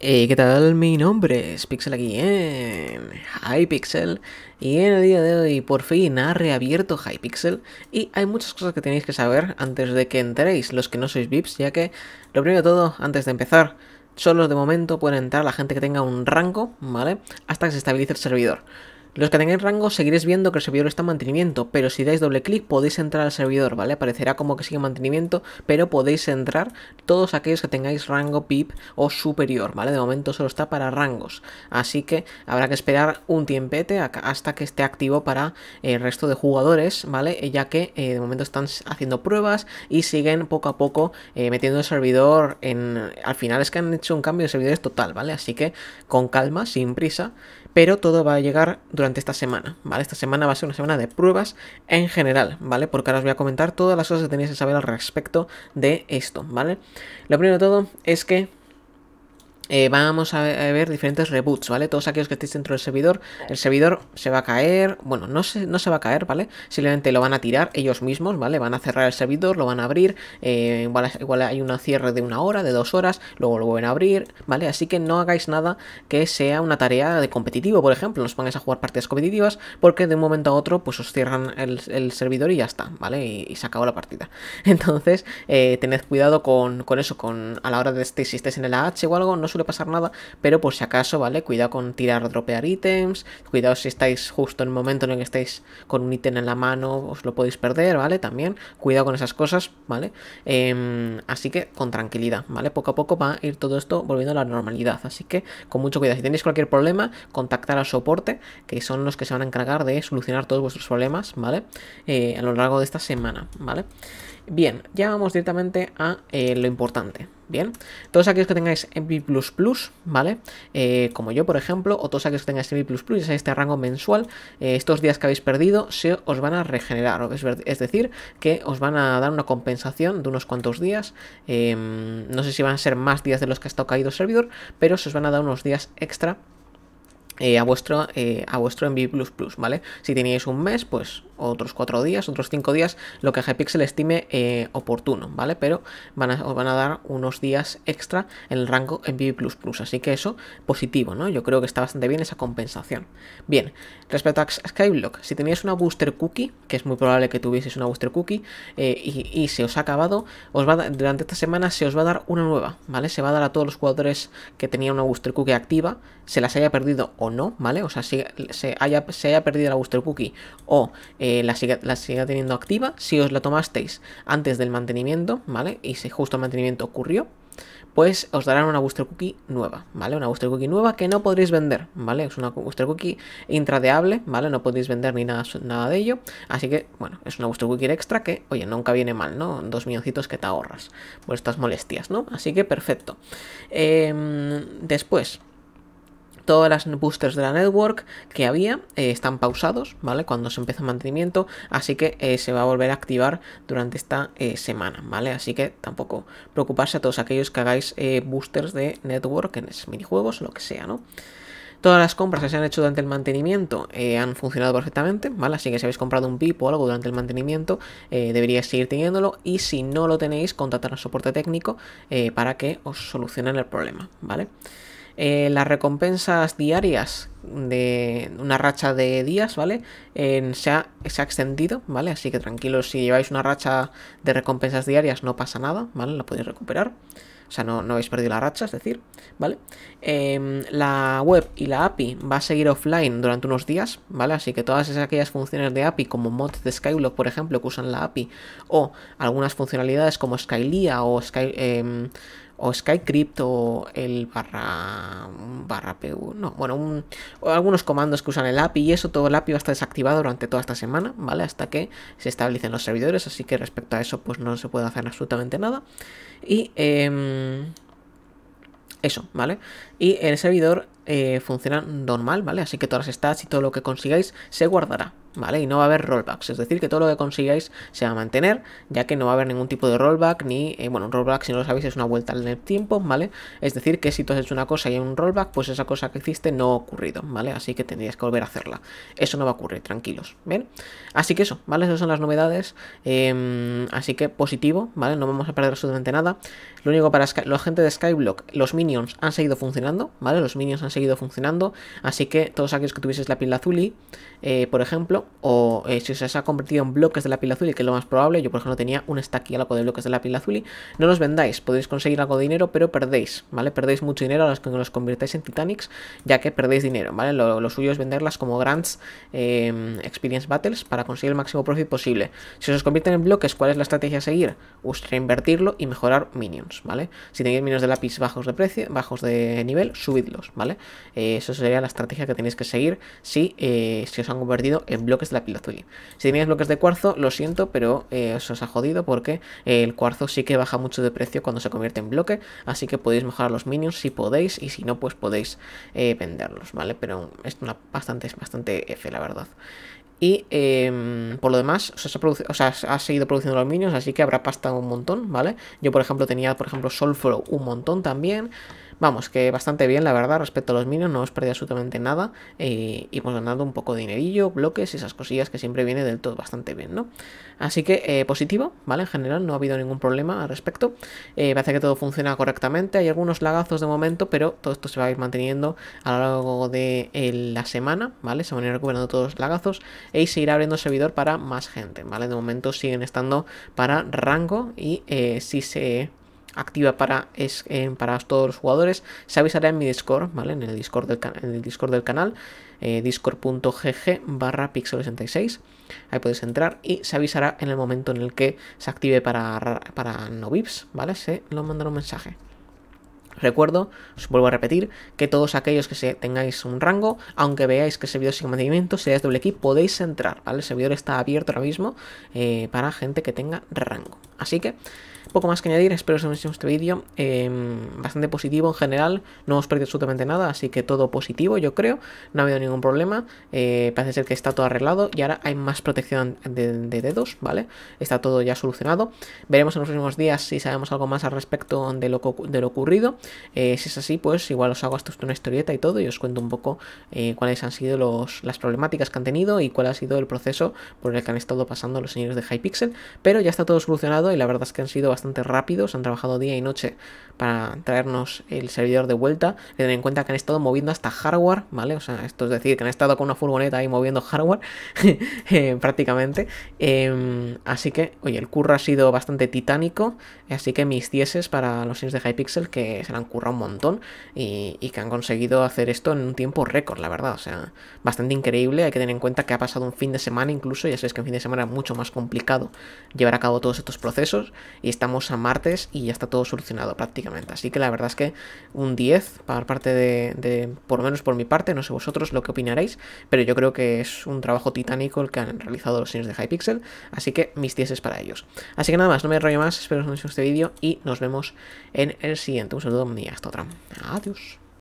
Eh, ¿qué tal? Mi nombre es Pixel aquí en Hypixel y en el día de hoy por fin ha reabierto Hypixel y hay muchas cosas que tenéis que saber antes de que entréis los que no sois VIPs, ya que lo primero de todo, antes de empezar, solo de momento puede entrar la gente que tenga un rango, ¿vale? Hasta que se estabilice el servidor. Los que tengáis rango seguiréis viendo que el servidor está en mantenimiento, pero si dais doble clic podéis entrar al servidor, ¿vale? Aparecerá como que sigue en mantenimiento, pero podéis entrar todos aquellos que tengáis rango PIP o superior, ¿vale? De momento solo está para rangos, así que habrá que esperar un tiempete hasta que esté activo para eh, el resto de jugadores, ¿vale? Eh, ya que eh, de momento están haciendo pruebas y siguen poco a poco metiendo el servidor en... Al final es que han hecho un cambio de servidores total, ¿vale? Así que con calma, sin prisa, pero todo va a llegar durante esta semana, ¿vale? Esta semana va a ser una semana de pruebas en general, ¿vale? Porque ahora os voy a comentar todas las cosas que tenéis que saber al respecto de esto, ¿vale? Lo primero de todo es que eh, vamos a ver, diferentes reboots, ¿vale? Todos aquellos que estéis dentro del servidor, el servidor se va a caer, bueno, no se, no se va a caer, ¿vale? Simplemente lo van a tirar ellos mismos, ¿vale? Van a cerrar el servidor, lo van a abrir, eh, igual, hay Un cierre de una hora, de dos horas, luego lo vuelven a abrir, ¿vale? Así que no hagáis nada que sea una tarea de competitivo, por ejemplo, no os pongáis a jugar partidas competitivas porque de un momento a otro pues os cierran el, servidor y ya está, ¿vale? Y, se acabó la partida. Entonces, eh, tened cuidado con, eso, con a la hora de este, si estéis en el AH o algo, no os pasar nada, pero por si acaso, ¿vale? Cuidado con tirar, dropear ítems, cuidado si estáis justo en el momento en el que estáis con un ítem en la mano, os lo podéis perder, ¿vale? También, cuidado con esas cosas, ¿vale? Em, así que con tranquilidad, ¿vale? Poco a poco va a ir todo esto volviendo a la normalidad, así que con mucho cuidado. Si tenéis cualquier problema, contactar al soporte, que son los que se van a encargar de solucionar todos vuestros problemas, ¿vale? Eh, a lo largo de esta semana, ¿vale? Bien, ya vamos directamente a eh, lo importante. Bien, todos aquellos que tengáis plus ¿vale? Eh, como yo, por ejemplo, o todos aquellos que tengáis plus ya sabéis, este rango mensual, eh, estos días que habéis perdido se os van a regenerar, es decir, que os van a dar una compensación de unos cuantos días, em, no sé si van a ser más días de los que ha estado caído el servidor, pero se os van a dar unos días extra a vuestro eh, a vuestro ¿vale? Si teníais un mes, pues otros cuatro días, otros cinco días, lo que Gpixel estime eh, oportuno, ¿vale? Pero van a, os van a dar unos días extra en el rango en Plus así que eso, positivo, ¿no? Yo creo que está bastante bien esa compensación. Bien, respecto a Skyblock, si teníais una booster cookie, que es muy probable que tuvieseis una booster cookie, eh, y, se os ha acabado, os va durante esta semana se os va a dar una nueva, ¿vale? Se va a dar a todos los jugadores que tenían una booster cookie activa, se las haya perdido o no, ¿vale? O sea, si se haya, se haya perdido la booster cookie o... Eh, eh, la, siga, teniendo activa. Si os la tomasteis antes del mantenimiento, ¿vale? Y si justo el mantenimiento ocurrió, pues os darán una booster cookie nueva, ¿vale? Una booster cookie nueva que no podréis vender, ¿vale? Es una booster cookie intradeable, ¿vale? No podéis vender ni nada, nada de ello. Así que, bueno, es una booster cookie extra que, oye, nunca viene mal, ¿no? Dos milloncitos que te ahorras por estas molestias, ¿no? Así que perfecto. Em, después, todas las boosters de la network que había eh, están pausados, ¿vale? Cuando se empieza el mantenimiento, así que eh, se va a volver a activar durante esta eh, semana, ¿vale? Así que tampoco preocuparse a todos aquellos que hagáis boosters de network en minijuegos, lo que sea, ¿no? Todas las compras que se han hecho durante el mantenimiento han funcionado perfectamente, ¿vale? Así que si habéis comprado un VIP o algo durante el mantenimiento, eh, deberíais seguir teniéndolo. Y si no lo tenéis, contactar al soporte técnico para que os solucionen el problema, ¿vale? vale eh, las recompensas diarias de una racha de días, ¿vale? se, ha, se, ha, extendido, ¿vale? Así que tranquilos, si lleváis una racha de recompensas diarias no pasa nada, ¿vale? La podéis recuperar o sea, no, habéis perdido la racha, es decir, ¿vale? Em, la web y la API va a seguir offline durante unos días, ¿vale? Así que todas esas, aquellas funciones de API, como mods de Skyblock, por ejemplo, que usan la API, o algunas funcionalidades como Skylia o Sky... Em, o Skycrypt o el barra barra PU, no, bueno, algunos comandos que usan el API y eso, todo el API va a estar desactivado durante toda esta semana, ¿vale? Hasta que se estabilicen los servidores, así que respecto a eso pues no se puede hacer absolutamente nada. Y em, Mm, eso, ¿vale? Y el servidor eh, funcionan normal, ¿vale? Así que todas las stats y todo lo que consigáis se guardará, ¿vale? Y no va a haber rollbacks, es decir, que todo lo que consigáis se va a mantener, ya que no va a haber ningún tipo de rollback, ni, eh, bueno, rollback si no lo sabéis es una vuelta en el tiempo, ¿vale? Es decir, que si tú has hecho una cosa y hay un rollback, pues esa cosa que hiciste no ha ocurrido, ¿vale? Así que tendrías que volver a hacerla. Eso no va a ocurrir, tranquilos, ¿bien? Así que eso, ¿vale? Esas son las novedades, em, así que positivo, ¿vale? No vamos a perder absolutamente nada. Lo único para los la gente de Skyblock, los minions han seguido funcionando, ¿vale? Los minions han seguido seguido funcionando. Así que todos aquellos que tuvieses la pila azul, eh, por ejemplo, o eh, si se ha convertido en bloques de la pila azul, y que es lo más probable, yo por ejemplo tenía un stack y algo de bloques de la pila azul, y no los vendáis, podéis conseguir algo de dinero, pero perdéis, ¿vale? Perdéis mucho dinero a los que los convirtáis en Titanics, ya que perdéis dinero, ¿vale? Lo, suyo es venderlas como grants, em, experience battles, para conseguir el máximo profit posible. Si os convierten en bloques, ¿cuál es la estrategia a seguir? Usted pues invertirlo y mejorar minions, ¿vale? Si tenéis minions de lápiz bajos de precio, bajos de nivel, subidlos, ¿vale? Eh, eso sería la estrategia que tenéis que seguir si, eh, os han convertido en bloques de la azul, Si tenéis bloques de cuarzo, lo siento, pero eh, eso os, ha jodido porque el cuarzo sí que baja mucho de precio cuando se convierte en bloque, así que podéis mejorar los minions si podéis y si no, pues podéis venderlos, ¿vale? Pero es una bastante, es bastante F, la verdad. Y em, por lo demás, se ha seguido produciendo los minions, así que habrá pasta un montón, ¿vale? Yo, por ejemplo, tenía, por ejemplo, un montón también. Vamos, que bastante bien, la verdad, respecto a los minions, no os perdido absolutamente nada. y pues ganando un poco de dinerillo, bloques esas cosillas que siempre viene del todo bastante bien, ¿no? Así que eh, positivo, ¿vale? En general, no ha habido ningún problema al respecto. Eh, parece que todo funciona correctamente. Hay algunos lagazos de momento, pero todo esto se va a ir manteniendo a lo largo de eh, la semana, ¿vale? Se van a ir recuperando todos los lagazos y e se irá abriendo servidor para más gente, ¿vale? De momento siguen estando para rango y si se activa para, eh, para todos los jugadores. Se avisará en mi Discord, ¿vale? En el Discord del, en el del canal, eh, discord.gg barra pixel86. Ahí podéis entrar y se avisará en el momento en el que se active para, para no VIPs, ¿vale? Se lo mandará un mensaje. Recuerdo, os vuelvo a repetir, que todos aquellos que se, tengáis un rango, aunque veáis que el servidor Sin mantenimiento, sea es doble podéis entrar, El servidor está abierto ahora mismo eh, para gente que tenga rango. Así que poco más que añadir, espero que os haya gustado este vídeo. Em, bastante positivo en general, no os perdido absolutamente nada, así que todo positivo, yo creo. No ha habido ningún problema. Eh, parece ser que está todo arreglado y ahora hay más protección de, dedos, ¿vale? Está todo ya solucionado. Veremos en los próximos días si sabemos algo más al respecto de lo, de lo ocurrido. Eh, si es así, pues igual os hago hasta una historieta y todo y os cuento un poco eh, cuáles han sido los, las problemáticas que han tenido y cuál ha sido el proceso por el que han estado pasando los señores de Hypixel. Pero ya está todo solucionado y la verdad es que han sido bastante bastante rápidos, han trabajado día y noche para traernos el servidor de vuelta. que tener en cuenta que han estado moviendo hasta hardware, ¿vale? O sea, esto es decir, que han estado con una furgoneta ahí moviendo hardware eh, prácticamente. Em, así que, oye, el curro ha sido bastante titánico, así que mis dieces para los sims de Hypixel que se han currado un montón y, que han conseguido hacer esto en un tiempo récord, la verdad. O sea, bastante increíble. Hay que tener en cuenta que ha pasado un fin de semana incluso, ya sabéis que un fin de semana es mucho más complicado llevar a cabo todos estos procesos y está a martes y ya está todo solucionado prácticamente. Así que la verdad es que un 10 para parte de, por lo menos por mi parte, no sé vosotros lo que opinaréis, pero yo creo que es un trabajo titánico el que han realizado los señores de Hypixel, así que mis 10 es para ellos. Así que nada más, no me enrollo más, espero que os haya gustado este vídeo y nos vemos en el siguiente. Un saludo y hasta otra. Adiós.